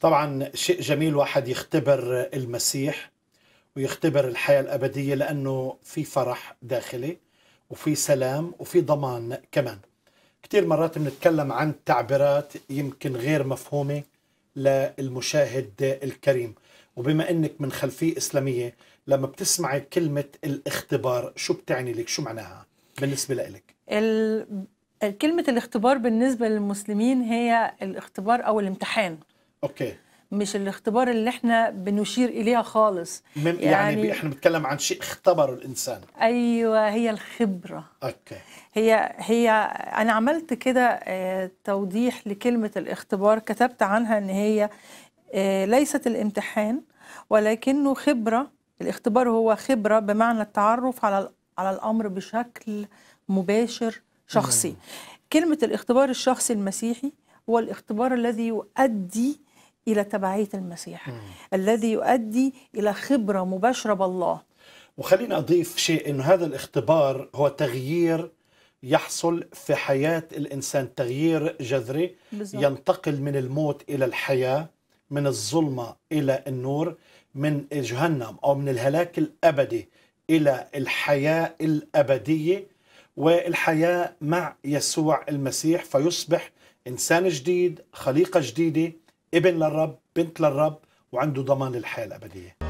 طبعا شيء جميل واحد يختبر المسيح ويختبر الحياة الأبدية لأنه في فرح داخلي وفي سلام وفي ضمان كمان كثير مرات بنتكلم عن تعبيرات يمكن غير مفهومة للمشاهد الكريم وبما أنك من خلفية إسلامية لما بتسمعي كلمة الاختبار شو بتعني لك شو معناها بالنسبة لك ال... كلمة الاختبار بالنسبة للمسلمين هي الاختبار أو الامتحان اوكي مش الاختبار اللي احنا بنشير اليها خالص يعني, يعني احنا بنتكلم عن شيء اختبره الانسان ايوه هي الخبره اوكي هي هي انا عملت كده آه، توضيح لكلمه الاختبار كتبت عنها ان هي آه، ليست الامتحان ولكنه خبره الاختبار هو خبره بمعنى التعرف على على الامر بشكل مباشر شخصي مم. كلمه الاختبار الشخصي المسيحي هو الاختبار الذي يؤدي إلى تبعية المسيح مم. الذي يؤدي إلى خبرة مباشرة بالله وخليني أضيف شيء أنه هذا الاختبار هو تغيير يحصل في حياة الإنسان تغيير جذري بالزبط. ينتقل من الموت إلى الحياة من الظلمة إلى النور من جهنم أو من الهلاك الأبدي إلى الحياة الأبدية والحياة مع يسوع المسيح فيصبح إنسان جديد خليقة جديدة ابن للرب بنت للرب وعنده ضمان الحياه الابديه